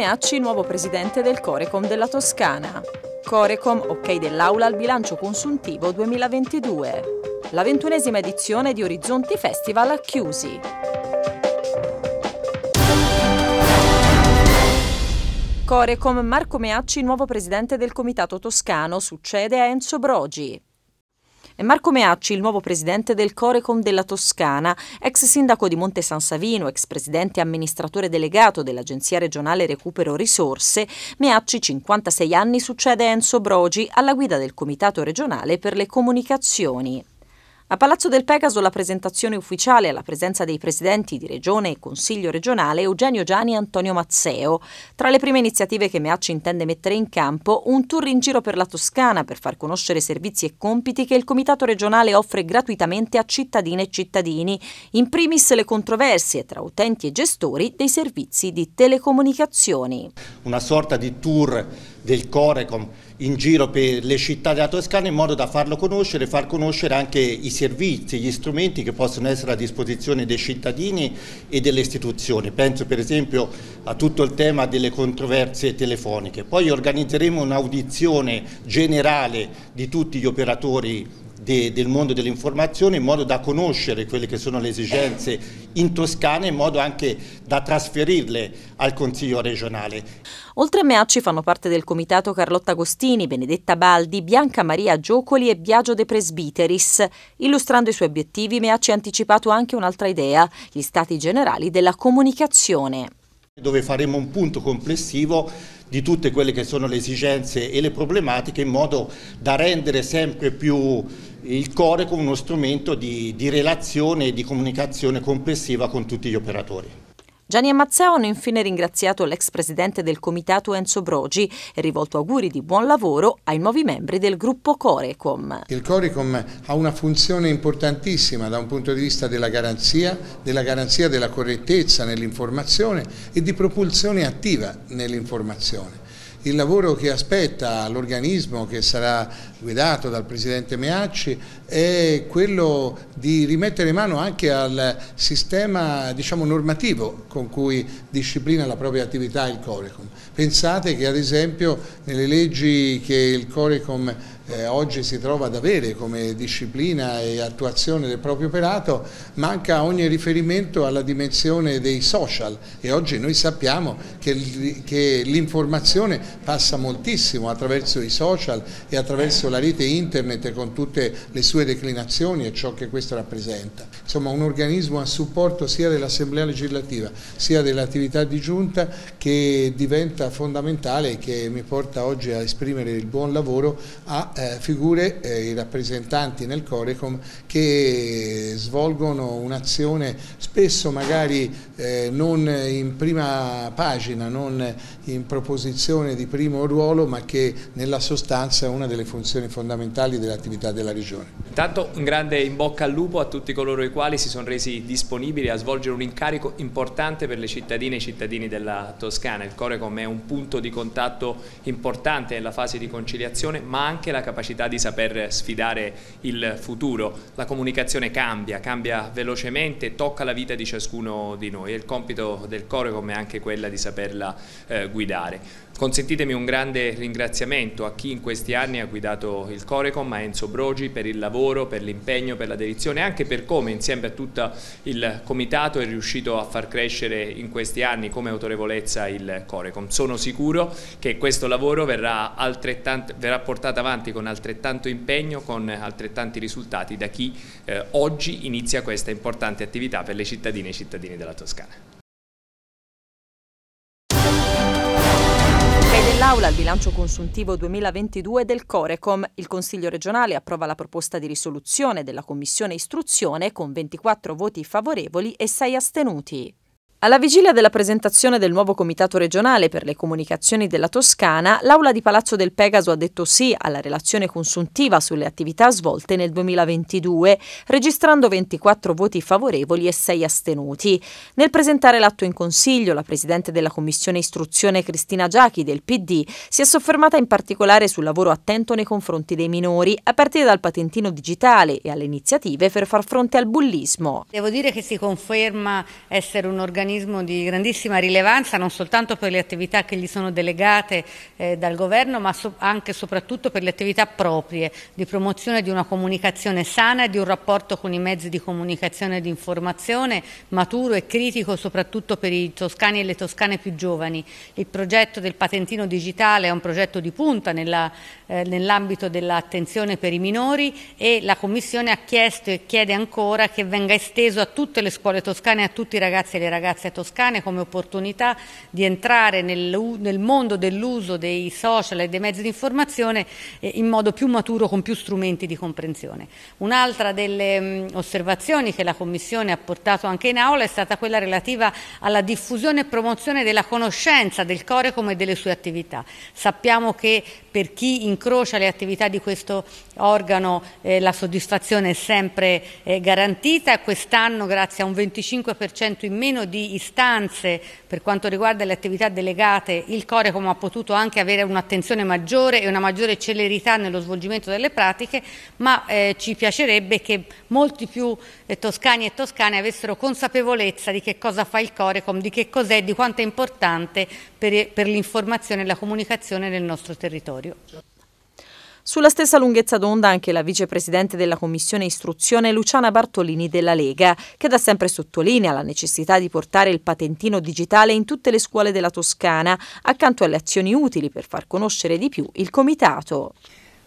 Meacci nuovo presidente del Corecom della Toscana. Corecom, ok dell'Aula al bilancio consuntivo 2022. La ventunesima edizione di Orizzonti Festival a Chiusi. Corecom Marco Meacci nuovo presidente del Comitato Toscano succede a Enzo Brogi. È Marco Meacci, il nuovo presidente del Corecom della Toscana, ex sindaco di Monte San Savino, ex presidente e amministratore delegato dell'Agenzia regionale Recupero Risorse, Meacci, 56 anni, succede a Enzo Brogi alla guida del Comitato regionale per le comunicazioni. A Palazzo del Pegaso la presentazione ufficiale alla presenza dei presidenti di Regione e Consiglio regionale Eugenio Gianni e Antonio Mazzeo. Tra le prime iniziative che Meacci intende mettere in campo, un tour in giro per la Toscana per far conoscere servizi e compiti che il Comitato regionale offre gratuitamente a cittadine e cittadini, in primis le controversie tra utenti e gestori dei servizi di telecomunicazioni. Una sorta di tour del Corecom in giro per le città della Toscana in modo da farlo conoscere, far conoscere anche i servizi, gli strumenti che possono essere a disposizione dei cittadini e delle istituzioni. Penso per esempio a tutto il tema delle controversie telefoniche. Poi organizzeremo un'audizione generale di tutti gli operatori de, del mondo dell'informazione in modo da conoscere quelle che sono le esigenze in Toscana in modo anche da trasferirle al Consiglio regionale. Oltre a Meacci fanno parte del comitato Carlotta Agostini, Benedetta Baldi, Bianca Maria Giocoli e Biagio De Presbiteris. Illustrando i suoi obiettivi, Meacci ha anticipato anche un'altra idea, gli stati generali della comunicazione. Dove faremo un punto complessivo di tutte quelle che sono le esigenze e le problematiche in modo da rendere sempre più il core come uno strumento di, di relazione e di comunicazione complessiva con tutti gli operatori. Gianni e Mazzeo hanno infine ringraziato l'ex presidente del comitato Enzo Brogi e rivolto auguri di buon lavoro ai nuovi membri del gruppo Corecom. Il Corecom ha una funzione importantissima da un punto di vista della garanzia, della, garanzia della correttezza nell'informazione e di propulsione attiva nell'informazione il lavoro che aspetta l'organismo che sarà guidato dal Presidente Meacci è quello di rimettere mano anche al sistema diciamo, normativo con cui disciplina la propria attività il Corecom. Pensate che ad esempio nelle leggi che il Corecom eh, oggi si trova ad avere come disciplina e attuazione del proprio operato, manca ogni riferimento alla dimensione dei social e oggi noi sappiamo che, che l'informazione passa moltissimo attraverso i social e attraverso la rete internet con tutte le sue declinazioni e ciò che questo rappresenta. Insomma un organismo a supporto sia dell'Assemblea legislativa sia dell'attività di giunta che diventa fondamentale e che mi porta oggi a esprimere il buon lavoro a eh, figure, eh, i rappresentanti nel Corecom che svolgono un'azione spesso magari eh, non in prima pagina, non in proposizione di primo ruolo, ma che nella sostanza è una delle funzioni fondamentali dell'attività della Regione. Intanto un grande in bocca al lupo a tutti coloro i quali si sono resi disponibili a svolgere un incarico importante per le cittadine e i cittadini della Toscana. Il Corecom è un punto di contatto importante nella fase di conciliazione, ma anche la capacità capacità di saper sfidare il futuro. La comunicazione cambia, cambia velocemente, tocca la vita di ciascuno di noi e il compito del Corecom è anche quella di saperla eh, guidare. Consentitemi un grande ringraziamento a chi in questi anni ha guidato il Corecom, a Enzo Brogi per il lavoro, per l'impegno, per la dedizione e anche per come insieme a tutto il Comitato è riuscito a far crescere in questi anni come autorevolezza il Corecom. Sono sicuro che questo lavoro verrà, verrà portato avanti fatti con altrettanto impegno, con altrettanti risultati da chi eh, oggi inizia questa importante attività per le cittadine e i cittadini della Toscana. L'Aula al bilancio consuntivo 2022 del Corecom. Il Consiglio regionale approva la proposta di risoluzione della Commissione Istruzione con 24 voti favorevoli e 6 astenuti. Alla vigilia della presentazione del nuovo Comitato regionale per le comunicazioni della Toscana, l'Aula di Palazzo del Pegaso ha detto sì alla relazione consuntiva sulle attività svolte nel 2022, registrando 24 voti favorevoli e 6 astenuti. Nel presentare l'atto in Consiglio, la Presidente della Commissione Istruzione Cristina Giachi del PD si è soffermata in particolare sul lavoro attento nei confronti dei minori, a partire dal patentino digitale e alle iniziative per far fronte al bullismo. Devo dire che si conferma essere un'organizzazione organismo di grandissima rilevanza non soltanto per le attività che gli sono delegate eh, dal governo ma so anche e soprattutto per le attività proprie di promozione di una comunicazione sana e di un rapporto con i mezzi di comunicazione e di informazione maturo e critico soprattutto per i toscani e le toscane più giovani. Il progetto del patentino digitale è un progetto di punta eh, nell'ambito eh, nell dell'attenzione per i minori e la Commissione ha chiesto e chiede ancora che venga esteso a tutte le scuole toscane e a tutti i ragazzi e le ragazze ragazze toscane come opportunità di entrare nel, nel mondo dell'uso dei social e dei mezzi di informazione eh, in modo più maturo con più strumenti di comprensione. Un'altra delle mm, osservazioni che la Commissione ha portato anche in aula è stata quella relativa alla diffusione e promozione della conoscenza del Corecom e delle sue attività. Sappiamo che per chi incrocia le attività di questo organo eh, la soddisfazione è sempre eh, garantita e quest'anno grazie a un 25% in meno di istanze per quanto riguarda le attività delegate il Corecom ha potuto anche avere un'attenzione maggiore e una maggiore celerità nello svolgimento delle pratiche, ma eh, ci piacerebbe che molti più eh, toscani e toscane avessero consapevolezza di che cosa fa il Corecom, di che cos'è, e di quanto è importante per, per l'informazione e la comunicazione nel nostro territorio. Sulla stessa lunghezza d'onda anche la vicepresidente della Commissione Istruzione Luciana Bartolini della Lega, che da sempre sottolinea la necessità di portare il patentino digitale in tutte le scuole della Toscana, accanto alle azioni utili per far conoscere di più il Comitato.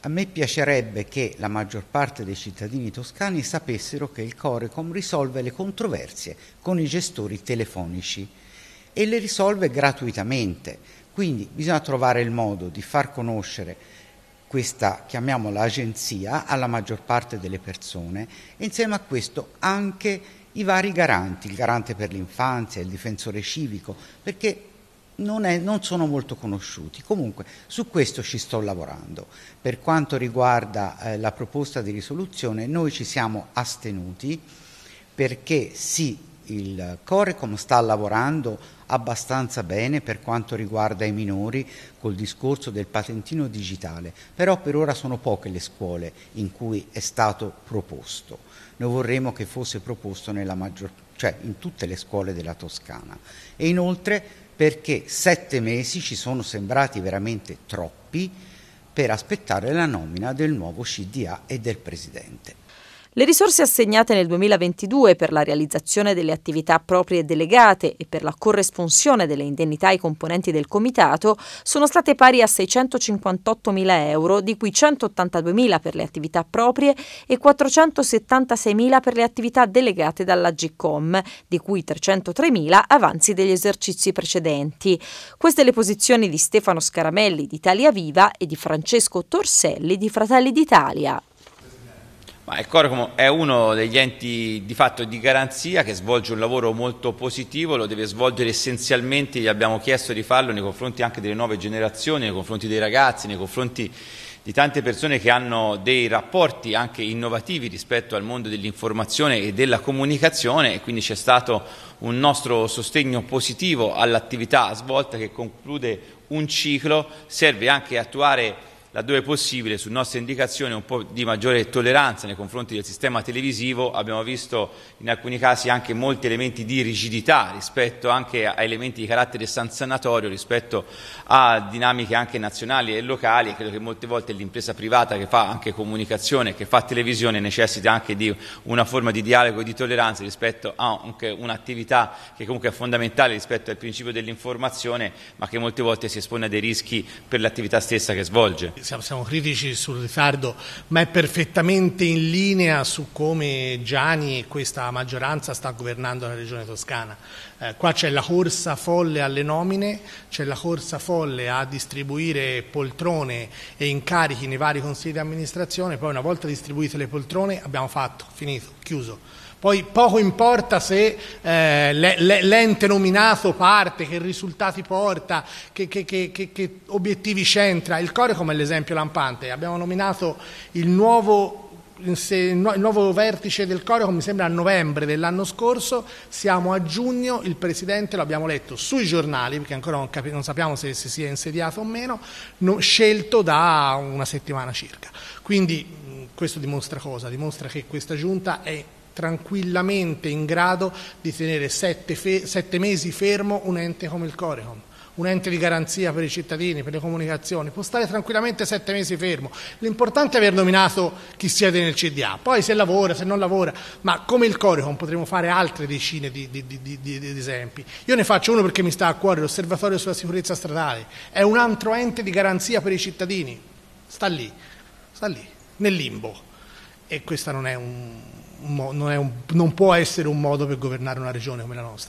A me piacerebbe che la maggior parte dei cittadini toscani sapessero che il Corecom risolve le controversie con i gestori telefonici e le risolve gratuitamente. Quindi bisogna trovare il modo di far conoscere questa, chiamiamola agenzia, alla maggior parte delle persone e insieme a questo anche i vari garanti, il garante per l'infanzia, il difensore civico, perché non, è, non, sono molto conosciuti. Comunque su questo ci sto lavorando. Per quanto riguarda eh, la proposta di risoluzione, noi ci siamo astenuti perché sì, il Corecom sta lavorando abbastanza bene per quanto riguarda i minori col discorso del patentino digitale, però per ora sono poche le scuole in cui è stato proposto. Noi vorremmo che fosse proposto maggior, cioè in tutte le scuole della Toscana. E inoltre perché sette mesi ci sono sembrati veramente troppi per aspettare la nomina del nuovo CDA e del Presidente. Le risorse assegnate nel 2022 per la realizzazione delle attività proprie delegate e per la corresponsione delle indennità ai componenti del Comitato sono state pari a 658.000 euro, di cui 182.000 per le attività proprie e 476.000 per le attività delegate dalla dall'Agicom, di cui 303.000 avanzi degli esercizi precedenti. Queste le posizioni di Stefano Scaramelli di Italia Viva e di Francesco Torselli di Fratelli d'Italia. Ma il Corcom è uno degli enti di fatto di garanzia che svolge un lavoro molto positivo, lo deve svolgere essenzialmente, gli abbiamo chiesto di farlo nei confronti anche delle nuove generazioni, nei confronti dei ragazzi, nei confronti di tante persone che hanno dei rapporti anche innovativi rispetto al mondo dell'informazione e della comunicazione e quindi c'è stato un nostro sostegno positivo all'attività svolta che conclude un ciclo, serve anche attuare laddove possibile, su nostre indicazioni, un po' di maggiore tolleranza nei confronti del sistema televisivo. Abbiamo visto in alcuni casi anche molti elementi di rigidità rispetto anche a elementi di carattere sanzionatorio, rispetto a dinamiche anche nazionali e locali. credo che molte volte l'impresa privata che fa anche comunicazione, che fa televisione, necessita anche di una forma di dialogo e di tolleranza rispetto a un'attività che comunque è fondamentale rispetto al principio dell'informazione, ma che molte volte si espone a dei rischi per l'attività stessa che svolge siamo, siamo, critici sul ritardo, ma è perfettamente in linea su come Gianni e questa maggioranza sta governando la regione toscana. Eh, qua c'è la corsa folle alle nomine, c'è la corsa folle a distribuire poltrone e incarichi nei vari consigli di amministrazione, poi una volta distribuite le poltrone abbiamo fatto, finito, chiuso poi poco importa se eh, l'ente nominato parte, che risultati porta, che, che, che, che obiettivi c'entra. Il Corecom è l'esempio lampante. Abbiamo nominato il nuovo il nuovo vertice del Corecom mi sembra a novembre dell'anno scorso, siamo a giugno, il Presidente, l'abbiamo letto sui giornali, perché ancora non, cap- non sappiamo se si è insediato o meno, no, scelto da una settimana circa. Quindi questo dimostra cosa? Dimostra che questa Giunta è tranquillamente in grado di tenere sette, fe- sette mesi fermo un ente come il Corecom un ente di garanzia per i cittadini, per le comunicazioni, può stare tranquillamente sette mesi fermo. L'importante è aver nominato chi siede nel CDA, poi se lavora, se non lavora, ma come il Corecom potremmo fare altre decine di, di, di, di, esempi. Io ne faccio uno perché mi sta a cuore, l'Osservatorio sulla sicurezza stradale, è un altro ente di garanzia per i cittadini, sta lì, sta lì, nel limbo. E questa non è un, non, un, non può essere un modo per governare una regione come la nostra.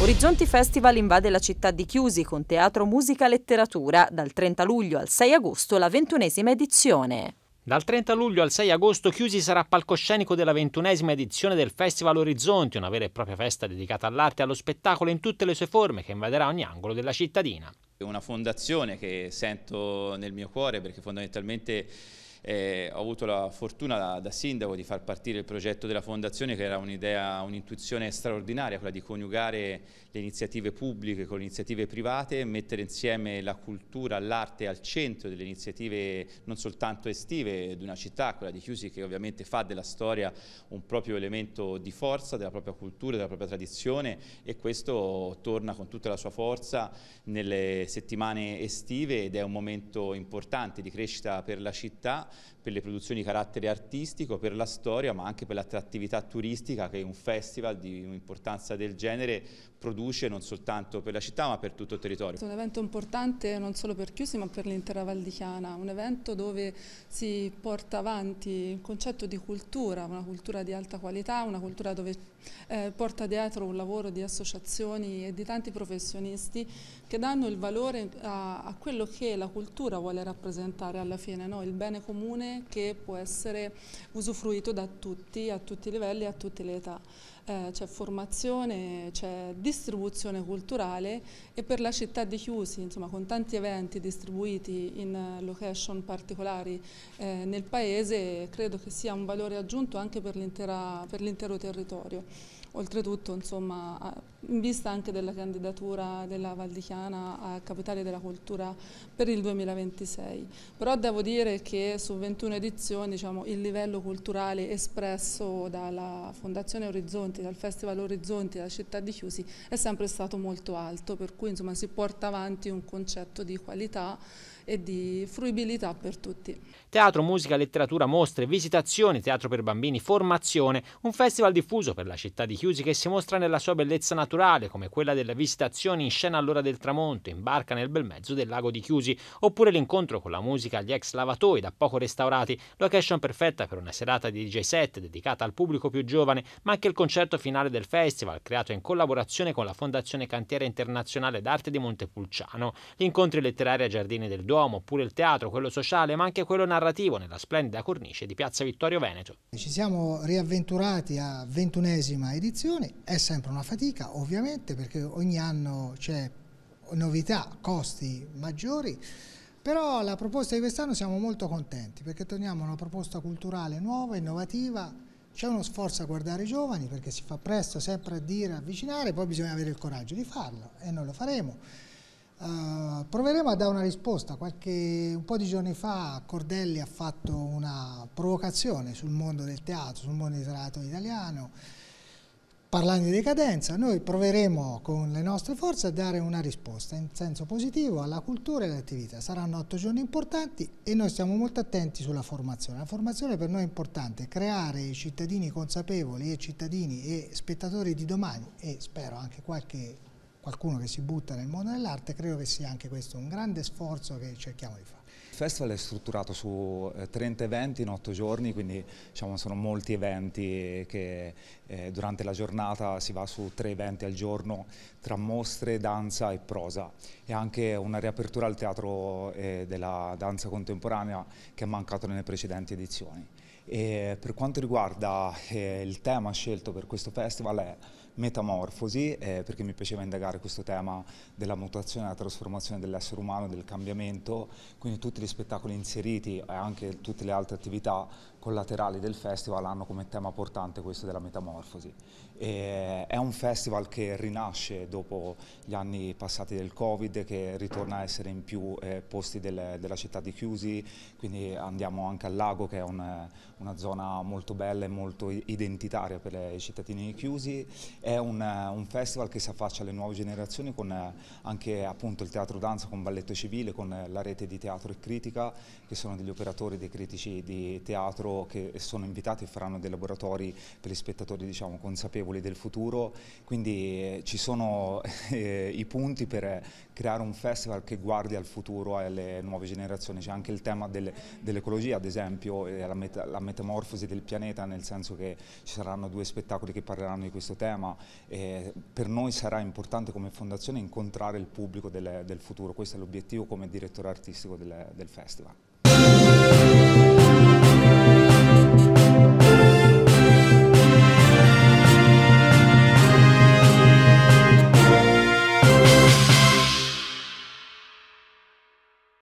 Orizzonti Festival invade la città di Chiusi con teatro, musica, letteratura. Dal 30 luglio al 6 agosto la ventunesima edizione. Dal 30 luglio al 6 agosto Chiusi sarà palcoscenico della ventunesima edizione del Festival Orizzonti, una vera e propria festa dedicata all'arte e allo spettacolo in tutte le sue forme che invaderà ogni angolo della cittadina. È una fondazione che sento nel mio cuore perché fondamentalmente eh, ho avuto la fortuna da, da, sindaco di far partire il progetto della fondazione che era un'idea, un'intuizione straordinaria, quella di coniugare le iniziative pubbliche con le iniziative private, mettere insieme la cultura, l'arte al centro delle iniziative non soltanto estive di una città, quella di Chiusi che ovviamente fa della storia un proprio elemento di forza, della propria cultura, della propria tradizione e questo torna con tutta la sua forza nelle settimane estive ed è un momento importante di crescita per la città per le produzioni di carattere artistico, per la storia, ma anche per l'attrattività turistica che un festival di un'importanza del genere produce non soltanto per la città ma per tutto il territorio. È un evento importante non solo per Chiusi ma per l'intera Val di Chiana, un evento dove si porta avanti il concetto di cultura, una cultura di alta qualità, una cultura dove eh, porta dietro un lavoro di associazioni e di tanti professionisti che danno il valore a, a quello che la cultura vuole rappresentare alla fine, no? il bene comune che può essere usufruito da tutti, a tutti i livelli e a tutte le età. Eh, c'è formazione, c'è distribuzione culturale e per la città di Chiusi, insomma, con tanti eventi distribuiti in location particolari eh, nel paese, credo che sia un valore aggiunto anche per l'intero territorio. Oltretutto, insomma, in vista anche della candidatura della Valdichiana a Capitale della Cultura per il 2026. Però devo dire che su 21 edizioni diciamo, il livello culturale espresso dalla Fondazione Orizzonti, dal Festival Orizzonti, dalla città di Chiusi è sempre stato molto alto, per cui insomma, si porta avanti un concetto di qualità e di fruibilità per tutti. Teatro, musica, letteratura, mostre, visitazioni, teatro per bambini, formazione, un festival diffuso per la città di Chiusi che si mostra nella sua bellezza naturale, come quella delle visitazioni in scena all'ora del tramonto, in barca nel bel mezzo del lago di Chiusi, oppure l'incontro con la musica agli ex lavatoi da poco restaurati, location perfetta per una serata di DJ set dedicata al pubblico più giovane, ma anche il concerto finale del festival creato in collaborazione con la Fondazione Cantiera Internazionale d'Arte di Montepulciano, gli incontri letterari a Giardini del Duomo, Duomo oppure il teatro, quello sociale, ma anche quello narrativo nella splendida cornice di Piazza Vittorio Veneto. Ci siamo riavventurati a ventunesima edizione, è sempre una fatica ovviamente perché ogni anno c'è novità, costi maggiori, però la proposta di quest'anno siamo molto contenti perché torniamo a una proposta culturale nuova, innovativa, c'è uno sforzo a guardare i giovani perché si fa presto sempre a dire, avvicinare, poi bisogna avere il coraggio di farlo e noi lo faremo. Uh, proveremo a dare una risposta. Qualche, un po' di giorni fa Cordelli ha fatto una provocazione sul mondo del teatro, sul mondo del teatro italiano, parlando di decadenza. Noi proveremo con le nostre forze a dare una risposta in senso positivo alla cultura e all'attività. Saranno otto giorni importanti e noi stiamo molto attenti sulla formazione. La formazione per noi è importante, creare cittadini consapevoli e cittadini e spettatori di domani e spero anche qualche qualcuno che si butta nel mondo dell'arte, credo che sia anche questo un grande sforzo che cerchiamo di fare. Il festival è strutturato su 30 eh, eventi in 8 giorni, quindi diciamo, sono molti eventi che eh, durante la giornata si va su 3 eventi al giorno tra mostre, danza e prosa e anche una riapertura al teatro eh, della danza contemporanea che è mancato nelle precedenti edizioni. E per quanto riguarda eh, il tema scelto per questo festival è metamorfosi, eh, perché mi piaceva indagare questo tema della mutazione, della trasformazione dell'essere umano, del cambiamento, quindi tutti gli spettacoli inseriti e anche tutte le altre attività collaterali del festival hanno come tema portante questo della metamorfosi. E è un festival che rinasce dopo gli anni passati del Covid, che ritorna a essere in più eh, posti del, della città di Chiusi, quindi andiamo anche al lago che è un, una zona molto bella e molto identitaria per i cittadini di Chiusi. È un, un festival che si affaccia alle nuove generazioni con anche appunto il teatro danza con balletto civile, con la rete di teatro e critica, che sono degli operatori, dei critici di teatro che sono invitati e faranno dei laboratori per gli spettatori diciamo, consapevoli del futuro, quindi eh, ci sono eh, i punti per creare un festival che guardi al futuro e alle nuove generazioni, c'è anche il tema del, dell'ecologia ad esempio, eh, la, meta, la, metamorfosi del pianeta nel senso che ci saranno due spettacoli che parleranno di questo tema, eh, per noi sarà importante come fondazione incontrare il pubblico del, del futuro, questo è l'obiettivo come direttore artistico del, del festival.